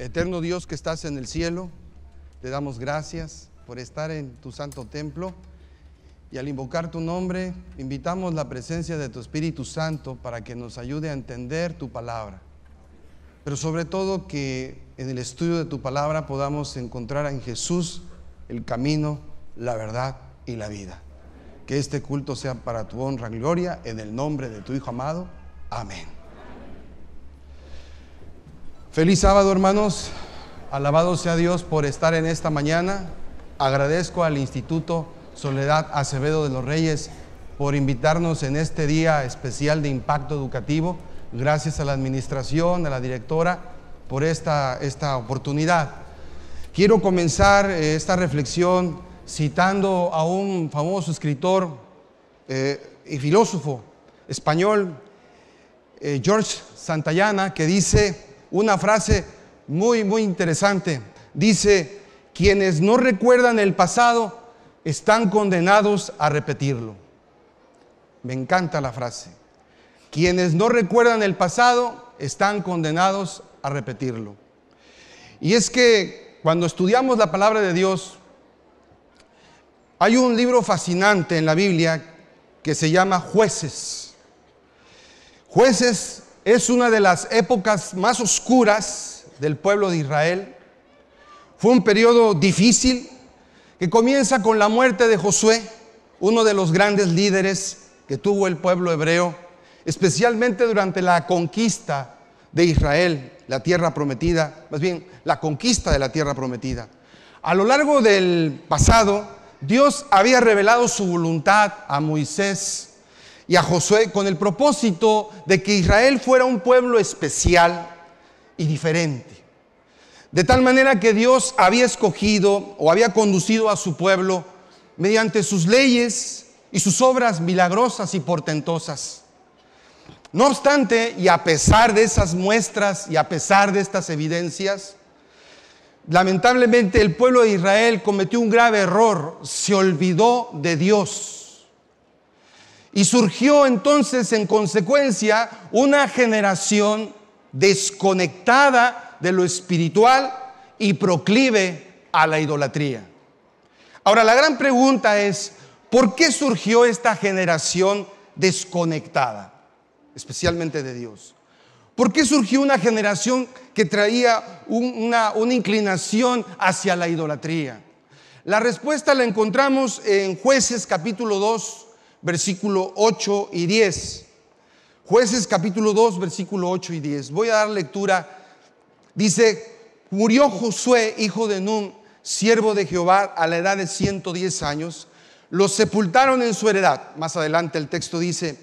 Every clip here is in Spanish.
Eterno Dios que estás en el cielo, te damos gracias por estar en tu santo templo y al invocar tu nombre, invitamos la presencia de tu Espíritu Santo para que nos ayude a entender tu palabra. Pero sobre todo que en el estudio de tu palabra podamos encontrar en Jesús el camino, la verdad y la vida. Que este culto sea para tu honra y gloria en el nombre de tu Hijo amado. Amén. Feliz sábado, hermanos. Alabado sea Dios por estar en esta mañana. Agradezco al Instituto Soledad Acevedo de los Reyes por invitarnos en este día especial de impacto educativo. Gracias a la administración, a la directora, por esta, esta oportunidad. Quiero comenzar eh, esta reflexión citando a un famoso escritor eh, y filósofo español, eh, George Santayana, que dice, una frase muy, muy interesante. Dice, quienes no recuerdan el pasado están condenados a repetirlo. Me encanta la frase. Quienes no recuerdan el pasado están condenados a repetirlo. Y es que cuando estudiamos la palabra de Dios, hay un libro fascinante en la Biblia que se llama Jueces. Jueces es una de las épocas más oscuras del pueblo de Israel. Fue un periodo difícil que comienza con la muerte de Josué, uno de los grandes líderes que tuvo el pueblo hebreo, especialmente durante la conquista de Israel, la tierra prometida, más bien la conquista de la tierra prometida. A lo largo del pasado, Dios había revelado su voluntad a Moisés y a Josué con el propósito de que Israel fuera un pueblo especial y diferente. De tal manera que Dios había escogido o había conducido a su pueblo mediante sus leyes y sus obras milagrosas y portentosas. No obstante, y a pesar de esas muestras y a pesar de estas evidencias, lamentablemente el pueblo de Israel cometió un grave error, se olvidó de Dios y surgió entonces en consecuencia una generación desconectada de lo espiritual y proclive a la idolatría. Ahora, la gran pregunta es, ¿por qué surgió esta generación desconectada, especialmente de Dios? ¿Por qué surgió una generación que traía una, una inclinación hacia la idolatría? La respuesta la encontramos en jueces capítulo 2, versículo 8 y 10. Jueces capítulo 2, versículo 8 y 10. Voy a dar lectura. Dice, murió Josué, hijo de Nun, siervo de Jehová, a la edad de 110 años. Los sepultaron en su heredad. Más adelante el texto dice,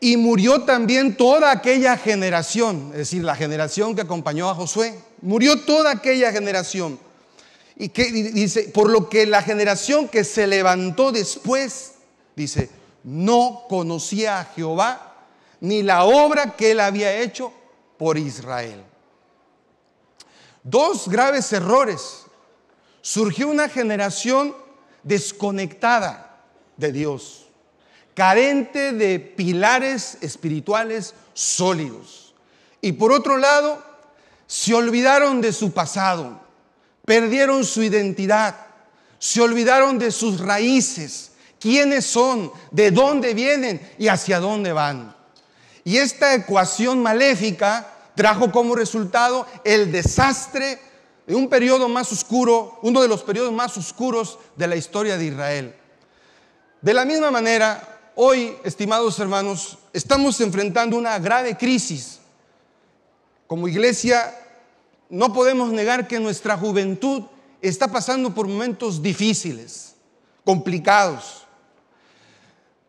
y murió también toda aquella generación, es decir, la generación que acompañó a Josué. Murió toda aquella generación. Y que dice, por lo que la generación que se levantó después dice, no conocía a Jehová ni la obra que él había hecho por Israel. Dos graves errores. Surgió una generación desconectada de Dios, carente de pilares espirituales sólidos. Y por otro lado, se olvidaron de su pasado, perdieron su identidad, se olvidaron de sus raíces, quiénes son, de dónde vienen y hacia dónde van. Y esta ecuación maléfica trajo como resultado el desastre de un periodo más oscuro, uno de los periodos más oscuros de la historia de Israel. De la misma manera, hoy, estimados hermanos, estamos enfrentando una grave crisis. Como iglesia, no podemos negar que nuestra juventud está pasando por momentos difíciles, complicados.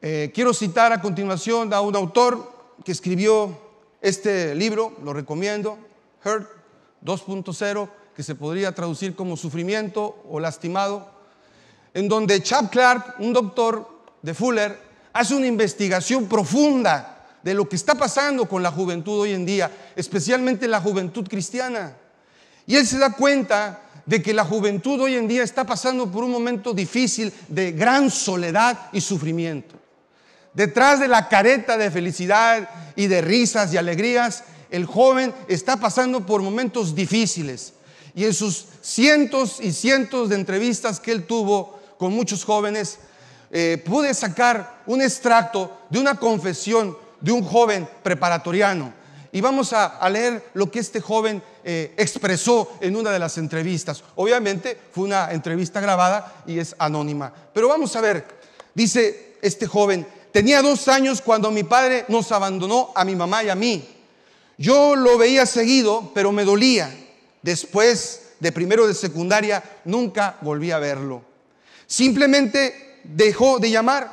Eh, quiero citar a continuación a un autor que escribió este libro, lo recomiendo, Hurt 2.0, que se podría traducir como sufrimiento o lastimado, en donde Chap Clark, un doctor de Fuller, hace una investigación profunda de lo que está pasando con la juventud hoy en día, especialmente la juventud cristiana. Y él se da cuenta de que la juventud hoy en día está pasando por un momento difícil de gran soledad y sufrimiento. Detrás de la careta de felicidad y de risas y alegrías, el joven está pasando por momentos difíciles. Y en sus cientos y cientos de entrevistas que él tuvo con muchos jóvenes, eh, pude sacar un extracto de una confesión de un joven preparatoriano. Y vamos a, leer lo que este joven eh, expresó en una de las entrevistas. Obviamente fue una entrevista grabada y es anónima. Pero vamos a ver, dice este joven, Tenía dos años cuando mi padre nos abandonó a mi mamá y a mí. Yo lo veía seguido, pero me dolía. Después de primero de secundaria, nunca volví a verlo. Simplemente dejó de llamar.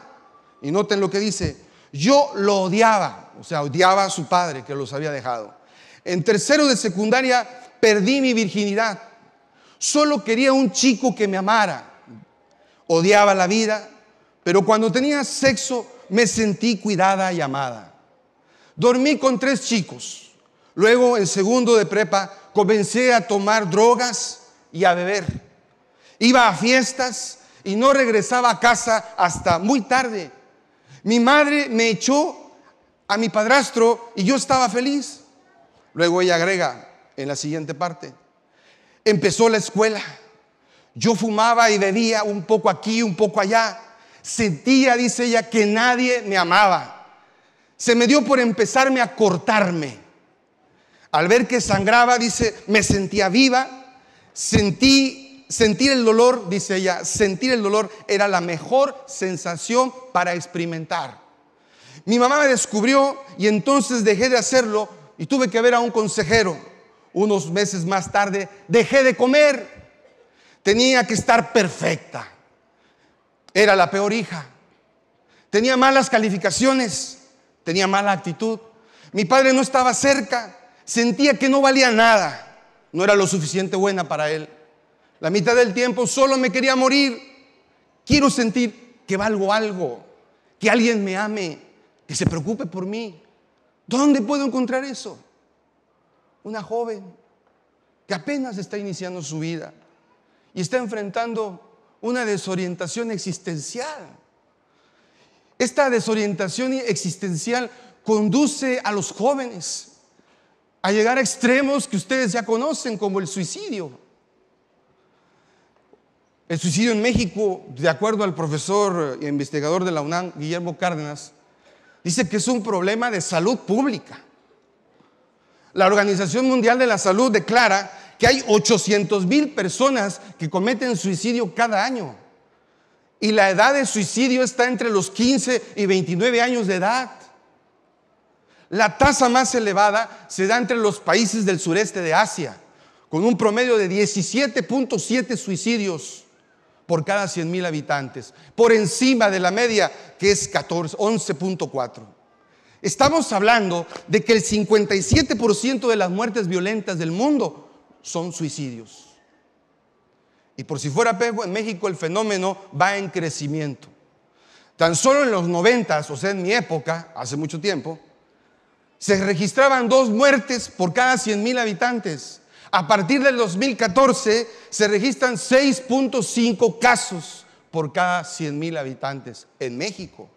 Y noten lo que dice. Yo lo odiaba, o sea, odiaba a su padre que los había dejado. En tercero de secundaria perdí mi virginidad. Solo quería un chico que me amara. Odiaba la vida, pero cuando tenía sexo me sentí cuidada y amada. Dormí con tres chicos. Luego, en segundo de prepa, comencé a tomar drogas y a beber. Iba a fiestas y no regresaba a casa hasta muy tarde. Mi madre me echó a mi padrastro y yo estaba feliz. Luego ella agrega en la siguiente parte, empezó la escuela. Yo fumaba y bebía un poco aquí, un poco allá. Sentía, dice ella, que nadie me amaba. Se me dio por empezarme a cortarme. Al ver que sangraba, dice, me sentía viva. Sentí, sentir el dolor, dice ella, sentir el dolor era la mejor sensación para experimentar. Mi mamá me descubrió y entonces dejé de hacerlo y tuve que ver a un consejero. Unos meses más tarde dejé de comer. Tenía que estar perfecta. Era la peor hija. Tenía malas calificaciones, tenía mala actitud. Mi padre no estaba cerca, sentía que no valía nada, no era lo suficiente buena para él. La mitad del tiempo solo me quería morir. Quiero sentir que valgo algo, que alguien me ame, que se preocupe por mí. ¿Dónde puedo encontrar eso? Una joven que apenas está iniciando su vida y está enfrentando una desorientación existencial. Esta desorientación existencial conduce a los jóvenes a llegar a extremos que ustedes ya conocen, como el suicidio. El suicidio en México, de acuerdo al profesor e investigador de la UNAM, Guillermo Cárdenas, dice que es un problema de salud pública. La Organización Mundial de la Salud declara hay 800 mil personas que cometen suicidio cada año. Y la edad de suicidio está entre los 15 y 29 años de edad. La tasa más elevada se da entre los países del sureste de Asia, con un promedio de 17.7 suicidios por cada 100 mil habitantes, por encima de la media que es 11.4. Estamos hablando de que el 57% de las muertes violentas del mundo son suicidios. Y por si fuera poco en México el fenómeno va en crecimiento. Tan solo en los 90, o sea, en mi época, hace mucho tiempo, se registraban dos muertes por cada 100.000 habitantes. A partir del 2014 se registran 6.5 casos por cada 100.000 habitantes en México.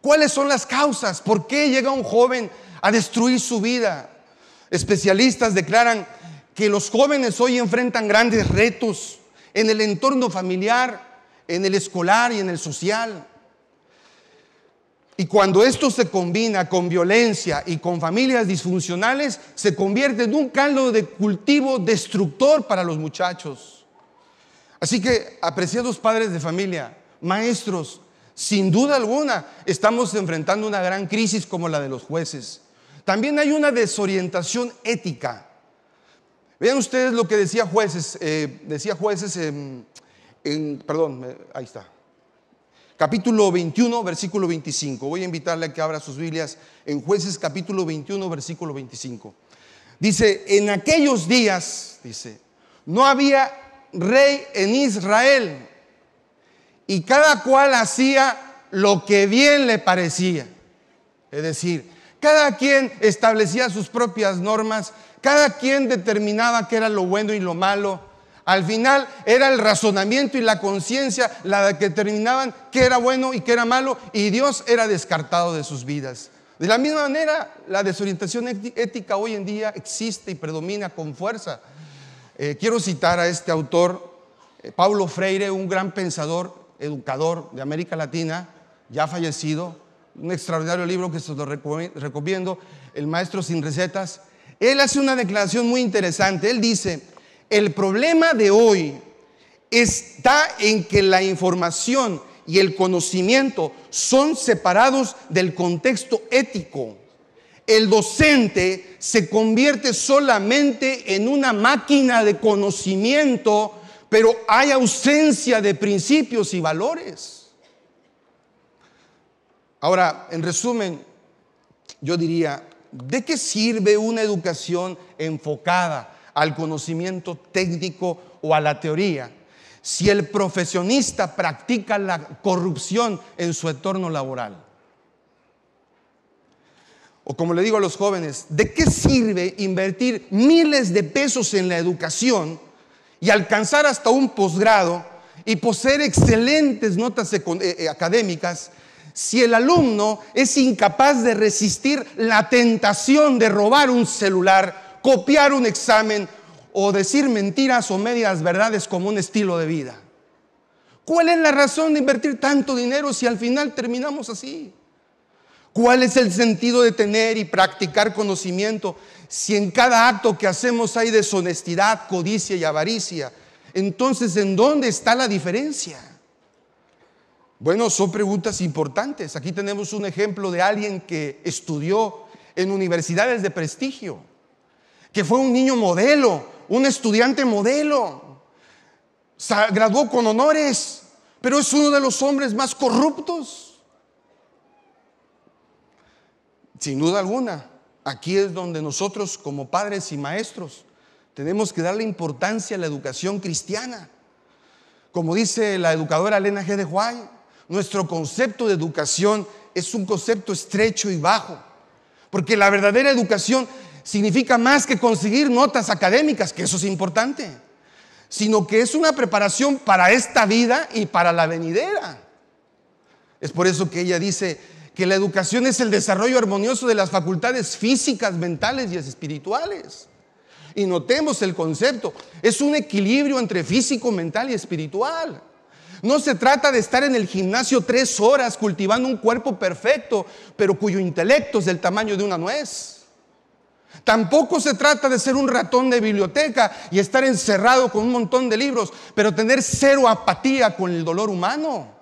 ¿Cuáles son las causas? ¿Por qué llega un joven a destruir su vida? Especialistas declaran que los jóvenes hoy enfrentan grandes retos en el entorno familiar, en el escolar y en el social. Y cuando esto se combina con violencia y con familias disfuncionales, se convierte en un caldo de cultivo destructor para los muchachos. Así que, apreciados padres de familia, maestros, sin duda alguna estamos enfrentando una gran crisis como la de los jueces. También hay una desorientación ética Vean ustedes lo que decía jueces, eh, decía jueces en, perdón, eh, ahí está. Capítulo 21, versículo 25. Voy a invitarle a que abra sus Biblias en jueces capítulo 21, versículo 25. Dice, en aquellos días, dice, no había rey en Israel y cada cual hacía lo que bien le parecía. Es decir, cada quien establecía sus propias normas cada quien determinaba qué era lo bueno y lo malo. Al final era el razonamiento y la conciencia la que determinaban qué era bueno y qué era malo y Dios era descartado de sus vidas. De la misma manera, la desorientación ética hoy en día existe y predomina con fuerza. Eh, quiero citar a este autor, eh, Paulo Freire, un gran pensador, educador de América Latina, ya fallecido, un extraordinario libro que se lo recomiendo, El Maestro sin Recetas. Él hace una declaración muy interesante. Él dice, el problema de hoy está en que la información y el conocimiento son separados del contexto ético. El docente se convierte solamente en una máquina de conocimiento, pero hay ausencia de principios y valores. Ahora, en resumen, yo diría, ¿de qué sirve una educación enfocada al conocimiento técnico o a la teoría? Si el profesionista practica la corrupción en su entorno laboral. O como le digo a los jóvenes, ¿de qué sirve invertir miles de pesos en la educación y alcanzar hasta un posgrado y poseer excelentes notas eh, eh, académicas si el alumno es incapaz de resistir la tentación de robar un celular, copiar un examen o decir mentiras o medias verdades como un estilo de vida. ¿Cuál es la razón de invertir tanto dinero si al final terminamos así? ¿Cuál es el sentido de tener y practicar conocimiento si en cada acto que hacemos hay deshonestidad, codicia y avaricia? Entonces, ¿en dónde está la diferencia? Bueno, son preguntas importantes. Aquí tenemos un ejemplo de alguien que estudió en universidades de prestigio, que fue un niño modelo, un estudiante modelo, se graduó con honores, pero es uno de los hombres más corruptos. Sin duda alguna, aquí es donde nosotros como padres y maestros tenemos que darle importancia a la educación cristiana. Como dice la educadora Elena G. de Huay, nuestro concepto de educación es un concepto estrecho y bajo. Porque la verdadera educación significa más que conseguir notas académicas, que eso es importante, sino que es una preparación para esta vida y para la venidera. Es por eso que ella dice que la educación es el desarrollo armonioso de las facultades físicas, mentales y espirituales. Y notemos el concepto, es un equilibrio entre físico, mental y espiritual. No se trata de estar en el gimnasio tres horas cultivando un cuerpo perfecto, pero cuyo intelecto es del tamaño de una nuez. Tampoco se trata de ser un ratón de biblioteca y estar encerrado con un montón de libros, pero tener cero apatía con el dolor humano.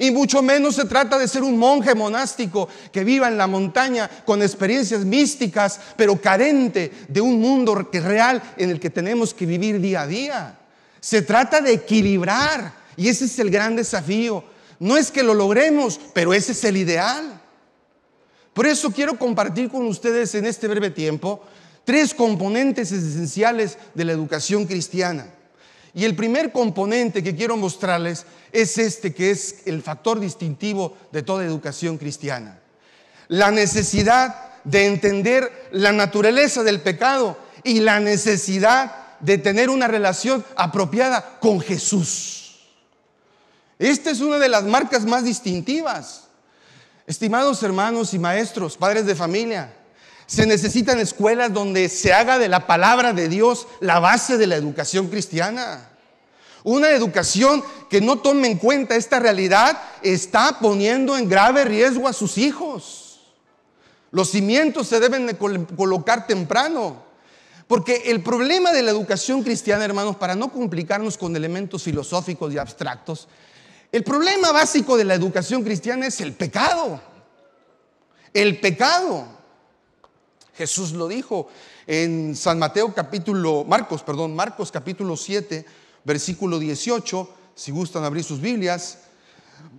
Y mucho menos se trata de ser un monje monástico que viva en la montaña con experiencias místicas, pero carente de un mundo real en el que tenemos que vivir día a día. Se trata de equilibrar y ese es el gran desafío. No es que lo logremos, pero ese es el ideal. Por eso quiero compartir con ustedes en este breve tiempo tres componentes esenciales de la educación cristiana. Y el primer componente que quiero mostrarles es este, que es el factor distintivo de toda educación cristiana. La necesidad de entender la naturaleza del pecado y la necesidad de tener una relación apropiada con Jesús. Esta es una de las marcas más distintivas. Estimados hermanos y maestros, padres de familia, se necesitan escuelas donde se haga de la palabra de Dios la base de la educación cristiana. Una educación que no tome en cuenta esta realidad está poniendo en grave riesgo a sus hijos. Los cimientos se deben colocar temprano. Porque el problema de la educación cristiana, hermanos, para no complicarnos con elementos filosóficos y abstractos, el problema básico de la educación cristiana es el pecado. El pecado. Jesús lo dijo en San Mateo capítulo, Marcos, perdón, Marcos capítulo 7, versículo 18, si gustan abrir sus Biblias,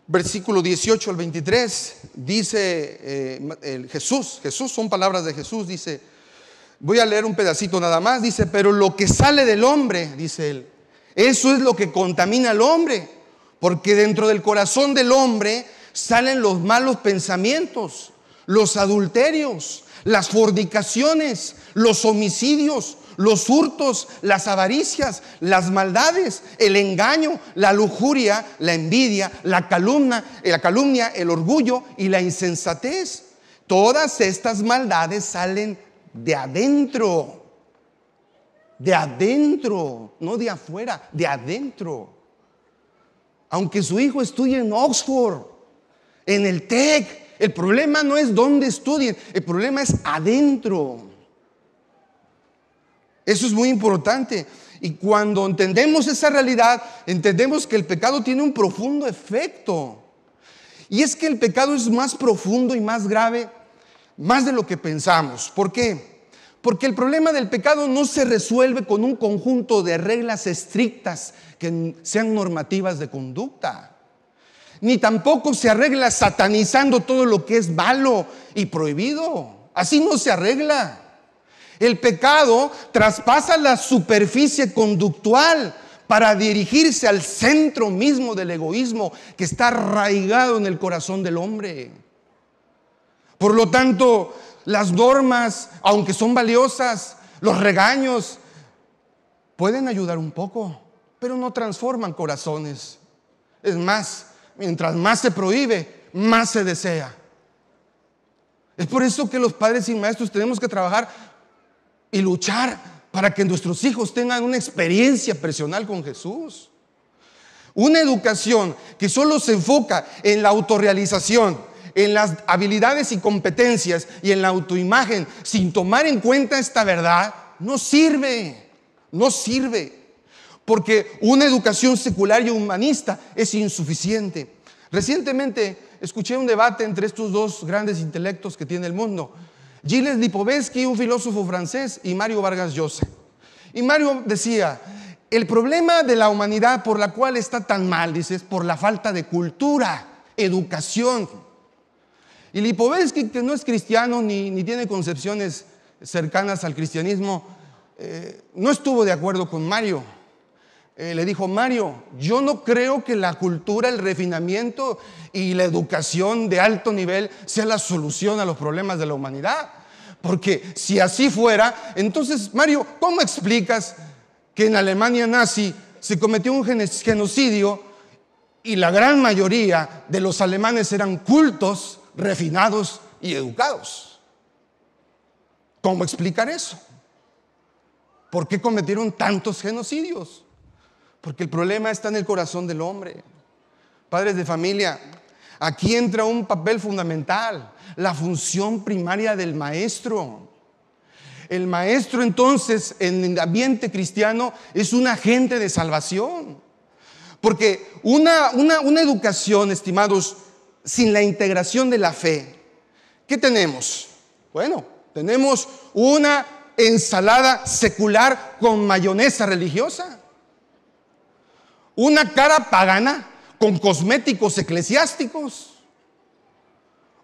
versículo 18 al 23, dice eh, Jesús, Jesús, son palabras de Jesús, dice, voy a leer un pedacito nada más, dice, pero lo que sale del hombre, dice él, eso es lo que contamina al hombre. Porque dentro del corazón del hombre salen los malos pensamientos, los adulterios, las fornicaciones, los homicidios, los hurtos, las avaricias, las maldades, el engaño, la lujuria, la envidia, la calumnia, eh, la calumnia, el orgullo y la insensatez. Todas estas maldades salen de adentro. De adentro, no de afuera, de adentro aunque su hijo estudie en Oxford, en el TEC. El problema no es dónde estudien, el problema es adentro. Eso es muy importante. Y cuando entendemos esa realidad, entendemos que el pecado tiene un profundo efecto. Y es que el pecado es más profundo y más grave, más de lo que pensamos. ¿Por qué? Porque el problema del pecado no se resuelve con un conjunto de reglas estrictas que sean normativas de conducta. Ni tampoco se arregla satanizando todo lo que es malo y prohibido. Así no se arregla. El pecado traspasa la superficie conductual para dirigirse al centro mismo del egoísmo que está arraigado en el corazón del hombre. Por lo tanto, las normas, aunque son valiosas, los regaños, pueden ayudar un poco, pero no transforman corazones. Es más, mientras más se prohíbe, más se desea. Es por eso que los padres y maestros tenemos que trabajar y luchar para que nuestros hijos tengan una experiencia personal con Jesús. Una educación que solo se enfoca en la autorrealización, en las habilidades y competencias y en la autoimagen sin tomar en cuenta esta verdad, no sirve, no sirve. Porque una educación secular y humanista es insuficiente. Recientemente escuché un debate entre estos dos grandes intelectos que tiene el mundo. Gilles Lipovetsky, un filósofo francés, y Mario Vargas Llosa. Y Mario decía, el problema de la humanidad por la cual está tan mal, dice, es por la falta de cultura, educación. Y Lipovetsky, que no es cristiano ni, ni tiene concepciones cercanas al cristianismo, eh, no estuvo de acuerdo con Mario. Eh, le dijo, Mario, yo no creo que la cultura, el refinamiento y la educación de alto nivel sea la solución a los problemas de la humanidad. Porque si así fuera, entonces, Mario, ¿cómo explicas que en Alemania nazi se cometió un genocidio y la gran mayoría de los alemanes eran cultos refinados y educados. ¿Cómo explicar eso? ¿Por qué cometieron tantos genocidios? Porque el problema está en el corazón del hombre. Padres de familia, aquí entra un papel fundamental, la función primaria del maestro. El maestro entonces en el ambiente cristiano es un agente de salvación. Porque una, una, educación, estimados, sin la integración de la fe, ¿qué tenemos? Bueno, tenemos una ensalada secular con mayonesa religiosa, una cara pagana con cosméticos eclesiásticos,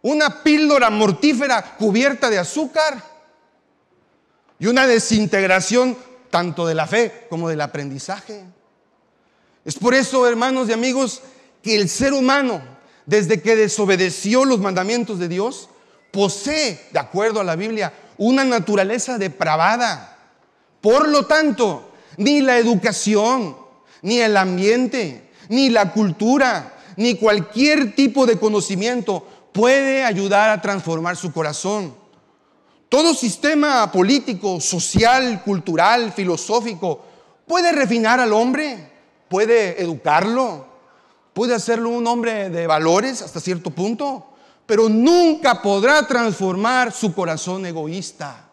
una píldora mortífera cubierta de azúcar y una desintegración tanto de la fe como del aprendizaje. Es por eso, hermanos y amigos, que el ser humano desde que desobedeció los mandamientos de Dios, posee, de acuerdo a la Biblia, una naturaleza depravada. Por lo tanto, ni la educación, ni el ambiente, ni la cultura, ni cualquier tipo de conocimiento puede ayudar a transformar su corazón. Todo sistema político, social, cultural, filosófico, puede refinar al hombre, puede educarlo, Puede hacerlo un hombre de valores hasta cierto punto, pero nunca podrá transformar su corazón egoísta.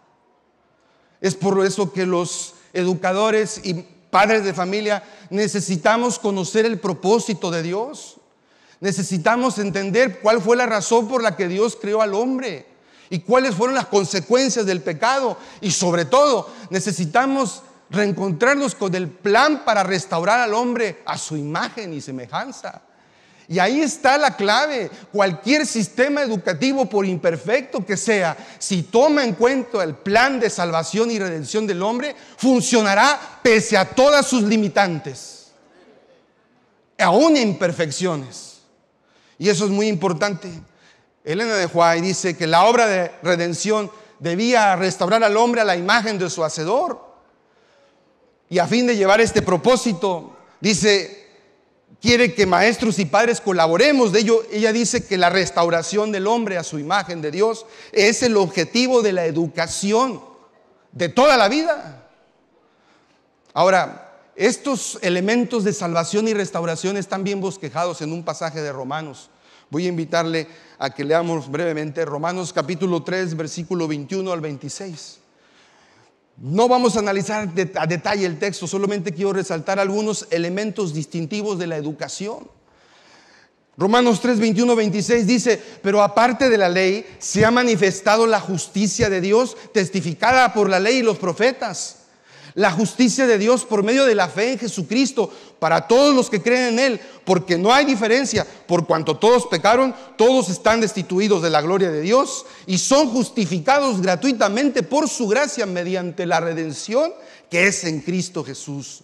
Es por eso que los educadores y padres de familia necesitamos conocer el propósito de Dios. Necesitamos entender cuál fue la razón por la que Dios creó al hombre y cuáles fueron las consecuencias del pecado. Y sobre todo, necesitamos reencontrarnos con el plan para restaurar al hombre a su imagen y semejanza. Y ahí está la clave. Cualquier sistema educativo, por imperfecto que sea, si toma en cuenta el plan de salvación y redención del hombre, funcionará pese a todas sus limitantes, aún imperfecciones. Y eso es muy importante. Elena de Juárez dice que la obra de redención debía restaurar al hombre a la imagen de su hacedor. Y a fin de llevar este propósito, dice, quiere que maestros y padres colaboremos. De ello, ella dice que la restauración del hombre a su imagen de Dios es el objetivo de la educación de toda la vida. Ahora, estos elementos de salvación y restauración están bien bosquejados en un pasaje de Romanos. Voy a invitarle a que leamos brevemente Romanos capítulo 3, versículo 21 al 26. No vamos a analizar a detalle el texto, solamente quiero resaltar algunos elementos distintivos de la educación. Romanos 3, 21, 26 dice, pero aparte de la ley se ha manifestado la justicia de Dios testificada por la ley y los profetas la justicia de Dios por medio de la fe en Jesucristo para todos los que creen en Él, porque no hay diferencia, por cuanto todos pecaron, todos están destituidos de la gloria de Dios y son justificados gratuitamente por su gracia mediante la redención que es en Cristo Jesús,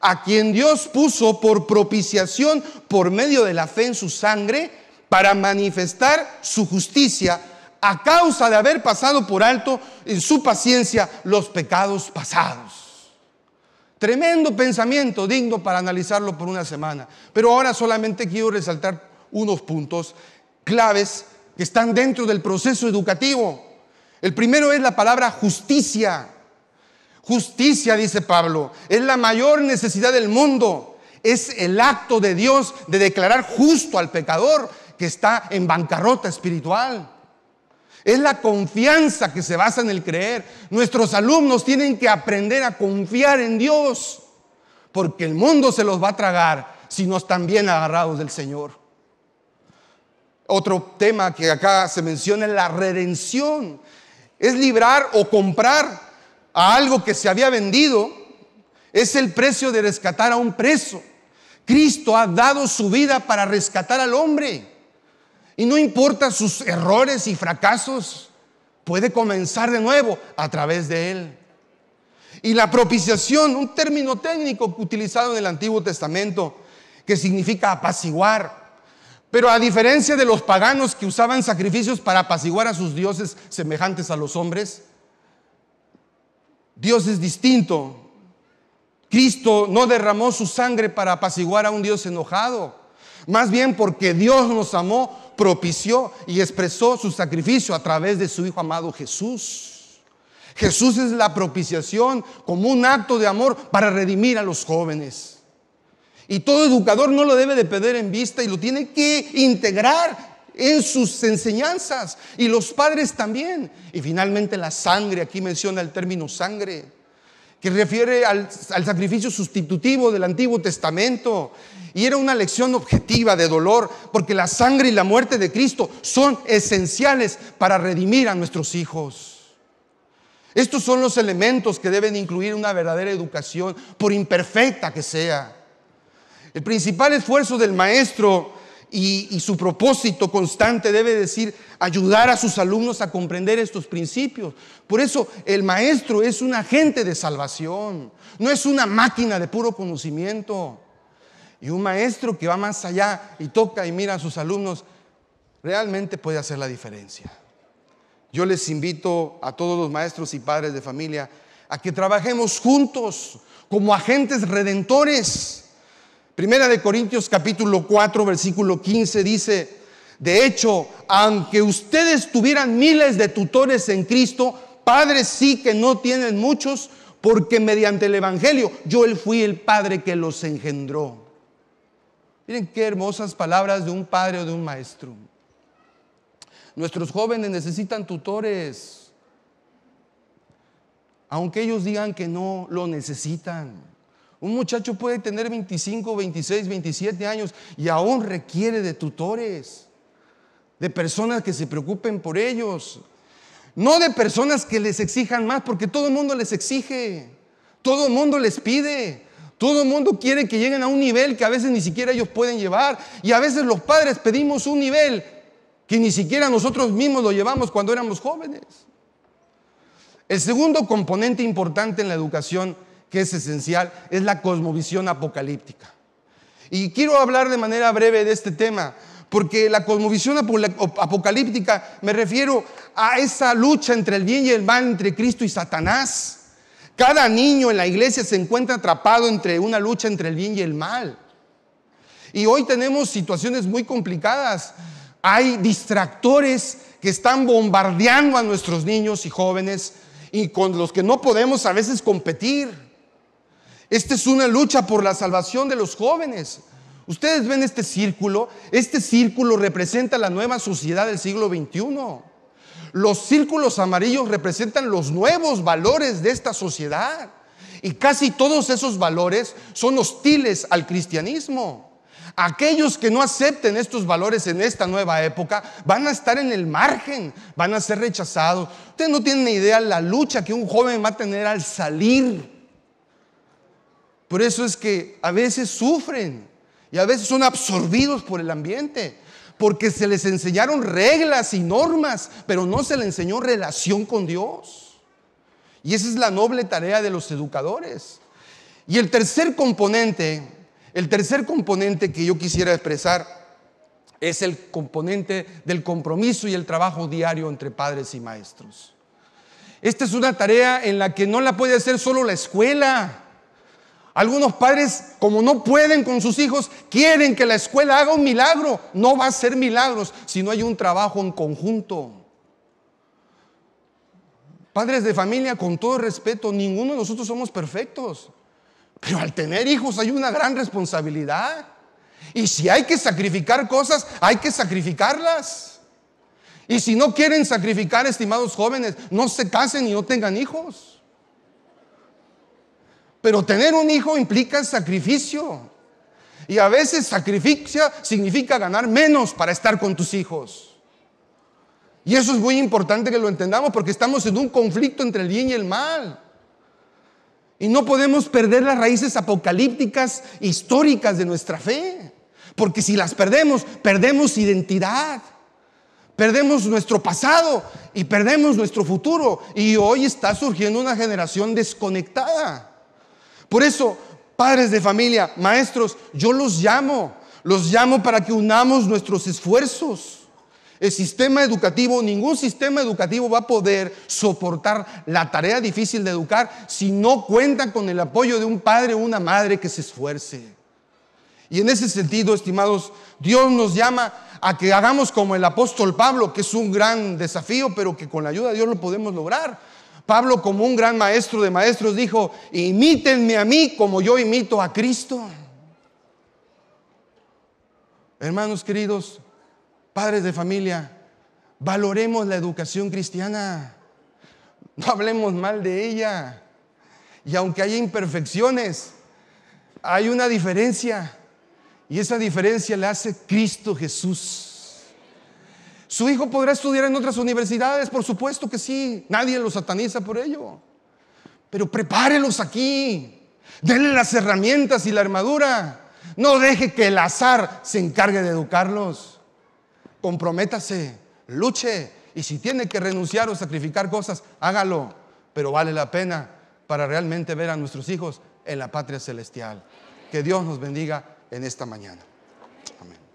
a quien Dios puso por propiciación por medio de la fe en su sangre para manifestar su justicia a causa de haber pasado por alto en su paciencia los pecados pasados Tremendo pensamiento, digno para analizarlo por una semana. Pero ahora solamente quiero resaltar unos puntos claves que están dentro del proceso educativo. El primero es la palabra justicia. Justicia, dice Pablo, es la mayor necesidad del mundo. Es el acto de Dios de declarar justo al pecador que está en bancarrota espiritual. Es la confianza que se basa en el creer. Nuestros alumnos tienen que aprender a confiar en Dios, porque el mundo se los va a tragar si no están bien agarrados del Señor. Otro tema que acá se menciona es la redención. Es librar o comprar a algo que se había vendido. Es el precio de rescatar a un preso. Cristo ha dado su vida para rescatar al hombre. Y no importa sus errores y fracasos, puede comenzar de nuevo a través de Él. Y la propiciación, un término técnico utilizado en el Antiguo Testamento, que significa apaciguar. Pero a diferencia de los paganos que usaban sacrificios para apaciguar a sus dioses semejantes a los hombres, Dios es distinto. Cristo no derramó su sangre para apaciguar a un Dios enojado. Más bien porque Dios nos amó, propició y expresó su sacrificio a través de su Hijo amado Jesús. Jesús es la propiciación como un acto de amor para redimir a los jóvenes. Y todo educador no lo debe de perder en vista y lo tiene que integrar en sus enseñanzas y los padres también. Y finalmente la sangre, aquí menciona el término sangre que refiere al, al, sacrificio sustitutivo del Antiguo Testamento. Y era una lección objetiva de dolor, porque la sangre y la muerte de Cristo son esenciales para redimir a nuestros hijos. Estos son los elementos que deben incluir una verdadera educación, por imperfecta que sea. El principal esfuerzo del maestro y, su propósito constante debe decir ayudar a sus alumnos a comprender estos principios. Por eso el maestro es un agente de salvación, no es una máquina de puro conocimiento. Y un maestro que va más allá y toca y mira a sus alumnos, realmente puede hacer la diferencia. Yo les invito a todos los maestros y padres de familia a que trabajemos juntos como agentes redentores Primera de Corintios capítulo 4, versículo 15 dice, de hecho, aunque ustedes tuvieran miles de tutores en Cristo, padres sí que no tienen muchos, porque mediante el Evangelio yo él fui el padre que los engendró. Miren qué hermosas palabras de un padre o de un maestro. Nuestros jóvenes necesitan tutores, aunque ellos digan que no lo necesitan. Un muchacho puede tener 25, 26, 27 años y aún requiere de tutores, de personas que se preocupen por ellos. No de personas que les exijan más, porque todo el mundo les exige, todo el mundo les pide, todo el mundo quiere que lleguen a un nivel que a veces ni siquiera ellos pueden llevar. Y a veces los padres pedimos un nivel que ni siquiera nosotros mismos lo llevamos cuando éramos jóvenes. El segundo componente importante en la educación que es esencial, es la cosmovisión apocalíptica. Y quiero hablar de manera breve de este tema, porque la cosmovisión apocalíptica me refiero a esa lucha entre el bien y el mal, entre Cristo y Satanás. Cada niño en la iglesia se encuentra atrapado entre una lucha entre el bien y el mal. Y hoy tenemos situaciones muy complicadas. Hay distractores que están bombardeando a nuestros niños y jóvenes y con los que no podemos a veces competir. Esta es una lucha por la salvación de los jóvenes. Ustedes ven este círculo. Este círculo representa la nueva sociedad del siglo XXI. Los círculos amarillos representan los nuevos valores de esta sociedad. Y casi todos esos valores son hostiles al cristianismo. Aquellos que no acepten estos valores en esta nueva época van a estar en el margen, van a ser rechazados. Ustedes no tienen idea la lucha que un joven va a tener al salir por eso es que a veces sufren y a veces son absorbidos por el ambiente, porque se les enseñaron reglas y normas, pero no se les enseñó relación con Dios. Y esa es la noble tarea de los educadores. Y el tercer componente, el tercer componente que yo quisiera expresar es el componente del compromiso y el trabajo diario entre padres y maestros. Esta es una tarea en la que no la puede hacer solo la escuela, algunos padres, como no pueden con sus hijos, quieren que la escuela haga un milagro. No va a ser milagros si no hay un trabajo en conjunto. Padres de familia, con todo respeto, ninguno de nosotros somos perfectos. Pero al tener hijos hay una gran responsabilidad. Y si hay que sacrificar cosas, hay que sacrificarlas. Y si no quieren sacrificar, estimados jóvenes, no se casen y no tengan hijos. Pero tener un hijo implica sacrificio. Y a veces sacrificio significa ganar menos para estar con tus hijos. Y eso es muy importante que lo entendamos porque estamos en un conflicto entre el bien y el mal. Y no podemos perder las raíces apocalípticas históricas de nuestra fe. Porque si las perdemos, perdemos identidad, perdemos nuestro pasado y perdemos nuestro futuro. Y hoy está surgiendo una generación desconectada. Por eso, padres de familia, maestros, yo los llamo, los llamo para que unamos nuestros esfuerzos. El sistema educativo, ningún sistema educativo va a poder soportar la tarea difícil de educar si no cuenta con el apoyo de un padre o una madre que se esfuerce. Y en ese sentido, estimados, Dios nos llama a que hagamos como el apóstol Pablo, que es un gran desafío, pero que con la ayuda de Dios lo podemos lograr. Pablo, como un gran maestro de maestros, dijo, imítenme a mí como yo imito a Cristo. Hermanos queridos, padres de familia, valoremos la educación cristiana. No hablemos mal de ella. Y aunque haya imperfecciones, hay una diferencia. Y esa diferencia la hace Cristo Jesús. ¿Su hijo podrá estudiar en otras universidades? Por supuesto que sí. Nadie lo sataniza por ello. Pero prepárelos aquí. Denle las herramientas y la armadura. No deje que el azar se encargue de educarlos. Comprométase, luche. Y si tiene que renunciar o sacrificar cosas, hágalo. Pero vale la pena para realmente ver a nuestros hijos en la patria celestial. Que Dios nos bendiga en esta mañana. Amén.